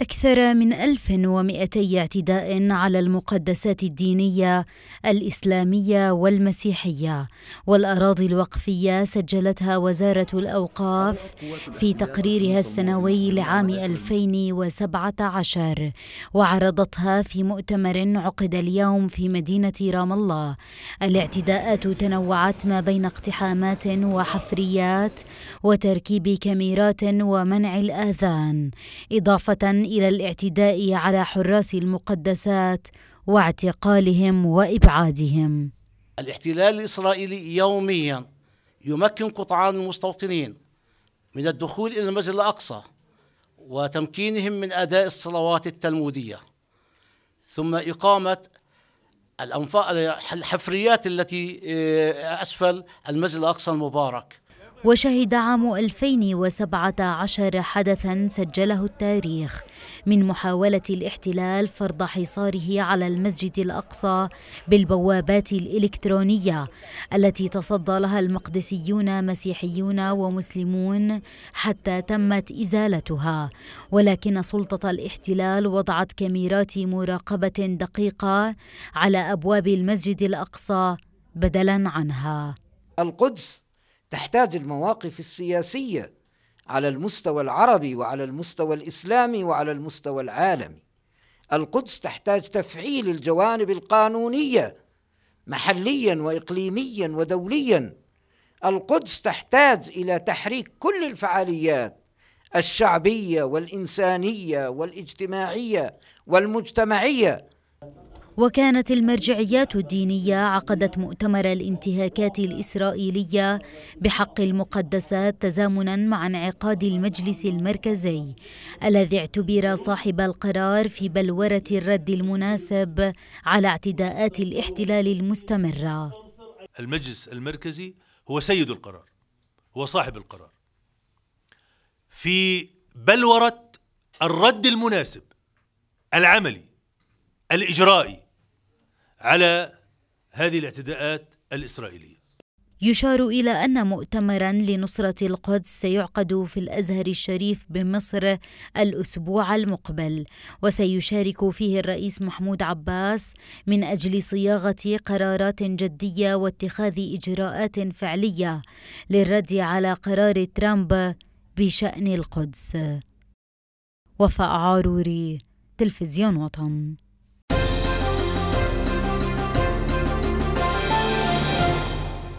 أكثر من 1200 اعتداء على المقدسات الدينية الإسلامية والمسيحية والأراضي الوقفية سجلتها وزارة الأوقاف في تقريرها السنوي لعام 2017 وعرضتها في مؤتمر عقد اليوم في مدينة رام الله الاعتداءات تنوعت ما بين اقتحامات وحفريات وتركيب كاميرات ومنع الآذان إضافة إلى الاعتداء على حراس المقدسات واعتقالهم وإبعادهم الاحتلال الإسرائيلي يوميا يمكن قطعان المستوطنين من الدخول إلى المسجد الأقصى وتمكينهم من أداء الصلوات التلمودية ثم إقامة الحفريات التي آه، أسفل المسجد الأقصى المبارك وشهد عام 2017 حدثا سجله التاريخ من محاولة الاحتلال فرض حصاره على المسجد الأقصى بالبوابات الإلكترونية التي تصدى لها المقدسيون مسيحيون ومسلمون حتى تمت إزالتها ولكن سلطة الاحتلال وضعت كاميرات مراقبة دقيقة على أبواب المسجد الأقصى بدلا عنها القدس تحتاج المواقف السياسيه على المستوى العربي وعلى المستوى الاسلامي وعلى المستوى العالمي القدس تحتاج تفعيل الجوانب القانونيه محليا واقليميا ودوليا القدس تحتاج الى تحريك كل الفعاليات الشعبيه والانسانيه والاجتماعيه والمجتمعيه وكانت المرجعيات الدينية عقدت مؤتمر الانتهاكات الإسرائيلية بحق المقدسات تزامنا مع انعقاد المجلس المركزي الذي اعتبر صاحب القرار في بلورة الرد المناسب على اعتداءات الاحتلال المستمرة. المجلس المركزي هو سيد القرار، هو صاحب القرار. في بلورة الرد المناسب العملي الإجرائي على هذه الاعتداءات الإسرائيلية يشار إلى أن مؤتمرا لنصرة القدس سيعقد في الأزهر الشريف بمصر الأسبوع المقبل وسيشارك فيه الرئيس محمود عباس من أجل صياغة قرارات جدية واتخاذ إجراءات فعلية للرد على قرار ترامب بشأن القدس وفاء عاروري تلفزيون وطن